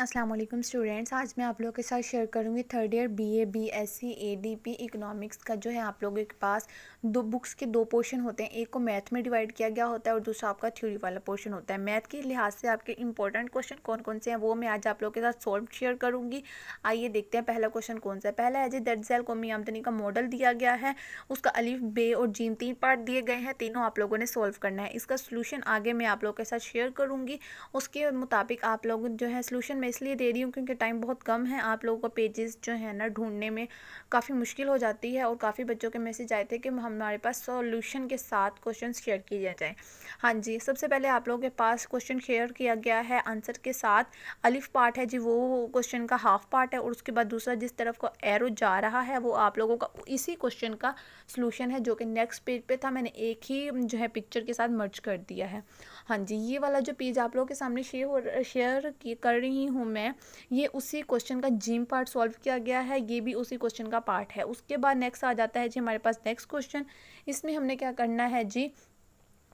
Aslam students आज मैं आप लोगों के साथ शेयर करूंगी third year B A B S C A D P economics का जो है आप लोगों के पास दो बुक्स के दो पोर्शन होते हैं एक को मैथ में डिवाइड किया गया होता है और दूसरा आपका थ्योरी वाला पोर्शन होता है मैथ के लिहाज से आपके इंपॉर्टेंट क्वेश्चन कौन कौन से हैं वो मैं आज आप लोगों के साथ सॉल्व शेयर करूँगी आइए देखते हैं पहला क्वेश्चन कौन सा है पहला है जी दर्जैल कौमी आमदनी का मॉडल दिया गया है उसका अलिफ बे और जीम तीन पार्ट दिए गए हैं तीनों आप लोगों ने सोल्व करना है इसका सोल्यूशन आगे मैं आप लोगों के साथ शेयर करूँगी उसके मुताबिक आप लोग जो है सोल्यूशन मैं इसलिए दे रही हूँ क्योंकि टाइम बहुत कम है आप लोगों को पेजेस जो है ना ढूंढने में काफ़ी मुश्किल हो जाती है और काफ़ी बच्चों के मैसेज आए थे कि हमारे पास सॉल्यूशन के साथ क्वेश्चन शेयर किए जाएँ हाँ जी सबसे पहले आप लोगों के पास क्वेश्चन शेयर किया गया है आंसर के साथ अलिफ पार्ट है जी वो क्वेश्चन का हाफ पार्ट है और उसके बाद दूसरा जिस तरफ को एरो जा रहा है वो आप लोगों का इसी क्वेश्चन का सोल्यूशन है जो कि नेक्स्ट पेज पर था मैंने एक ही जो है पिक्चर के साथ मर्ज कर दिया है हाँ जी ये वाला जो पेज आप लोगों के सामने शेयर शेयर कर रही हूँ मैं ये उसी क्वेश्चन का जिम पार्ट सॉल्व किया गया है ये भी उसी क्वेश्चन का पार्ट है उसके बाद नेक्स्ट आ जाता है जी हमारे पास नेक्स्ट क्वेश्चन इसमें हमने क्या करना है जी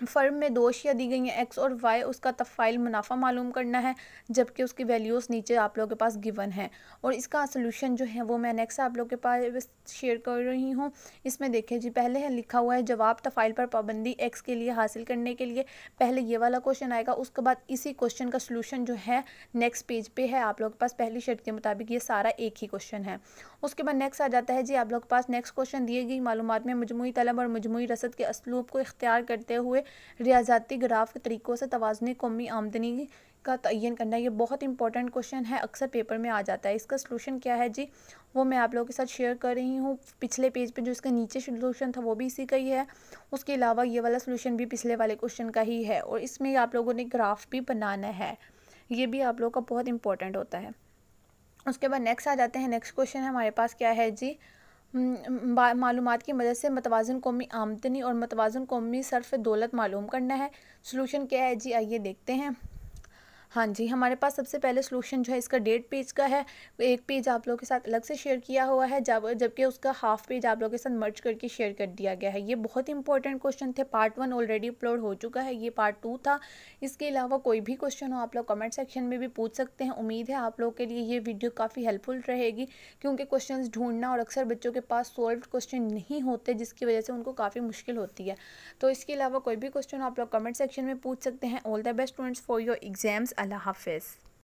फर्म में दो अशिया दी गई हैं एक्स और वाई उसका तफाइल मुनाफा मालूम करना है जबकि उसकी वैल्यूज़ नीचे आप लोगों के पास गिवन है और इसका सोल्यूशन जो है वो मैं नेक्स्ट आप लोगों के पास शेयर कर रही हूँ इसमें देखें जी पहले है लिखा हुआ है जवाब तफाइल पर पाबंदी एक्स के लिए हासिल करने के लिए पहले ये वाला क्वेश्चन आएगा उसके बाद इसी क्वेश्चन का सोल्यूशन जो है नेक्स्ट पेज पर पे है आप लोग के पास पहली शर्त के मुताबिक ये सारा एक ही क्वेश्चन है उसके बाद नेक्स्ट आ जाता है जी आप लोग के पास नेक्स्ट क्वेश्चन दिए गई मालूम में मजमू तलब और मजमू रसद के असलूब को इख्तियार करते हुए रियाजाती ग्राफ के तरीक़ों से तोजन कौमी आमदनी का तयन करना ये बहुत इंपॉर्टेंट क्वेश्चन है अक्सर पेपर में आ जाता है इसका सलूशन क्या है जी वो मैं आप लोगों के साथ शेयर कर रही हूँ पिछले पेज पे जो इसका नीचे सलूशन था वो भी इसी का ही है उसके अलावा ये वाला सलूशन भी पिछले वाले क्वेश्चन का ही है और इसमें आप लोगों ने ग्राफ भी बनाना है ये भी आप लोगों का बहुत इंपॉर्टेंट होता है उसके बाद नेक्स्ट आ जाते हैं नेक्स्ट क्वेश्चन हमारे पास क्या है जी मालूम की मदद से मतवाजन कौमी आमदनी और मतवाजन कौमी सरफ दौलत मालूम करना है सोलूशन क्या है जी आइए देखते हैं हाँ जी हमारे पास सबसे पहले सोल्यूशन जो है इसका डेढ़ पेज का है एक पेज आप लोगों के साथ अलग से शेयर किया हुआ है जब जबकि उसका हाफ पेज आप लोगों के साथ मर्ज करके शेयर कर दिया गया है ये बहुत इंपॉर्टेंट क्वेश्चन थे पार्ट वन ऑलरेडी अपलोड हो चुका है ये पार्ट टू था इसके अलावा कोई भी क्वेश्चन हो आप लोग कमेंट सेक्शन में भी पूछ सकते हैं उम्मीद है आप लोगों के लिए ये वीडियो काफ़ी हेल्पफुल रहेगी क्योंकि क्वेश्चन ढूंढना और अक्सर बच्चों के पास सोल्व क्वेश्चन नहीं होते जिसकी वजह से उनको काफ़ी मुश्किल होती है तो इसके अलावा कोई भी क्वेश्चन आप लोग कमेंट सेक्शन में पूछ सकते हैं all the best students for your exams अल्लाह हाफिज़